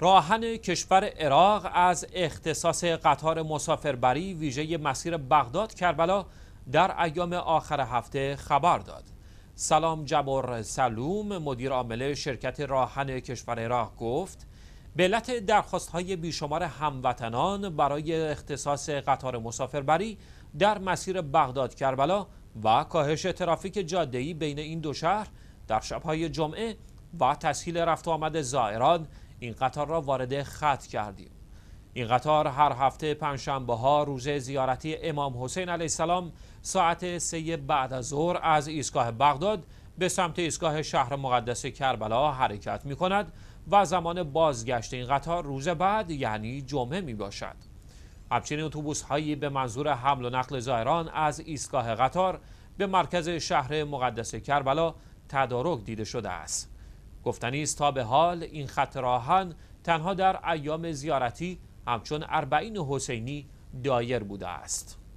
راهن کشور عراق از اختصاص قطار مسافربری ویژه مسیر بغداد کربلا در ایام آخر هفته خبر داد سلام جبر سلوم مدیر عامل شرکت راهن کشور عراق گفت به علت درخواست های بیشمار هموطنان برای اختصاص قطار مسافربری در مسیر بغداد کربلا و کاهش ترافیک جاده‌ای بین این دو شهر در شبهای جمعه و تسهیل رفت و آمد زائران این قطار را وارد خط کردیم این قطار هر هفته پنجشنبه ها روز زیارتی امام حسین علیه السلام ساعت سه بعد از ظهر از ایستگاه بغداد به سمت ایستگاه شهر مقدس کربلا حرکت می کند و زمان بازگشت این قطار روز بعد یعنی جمعه می باشد. همچنین اتوبوس هایی به منظور حمل و نقل زائران از ایستگاه قطار به مرکز شهر مقدس کربلا تدارک دیده شده است. گفتنی است تا به حال این خط راهن تنها در ایام زیارتی همچون اربعین حسینی دایر بوده است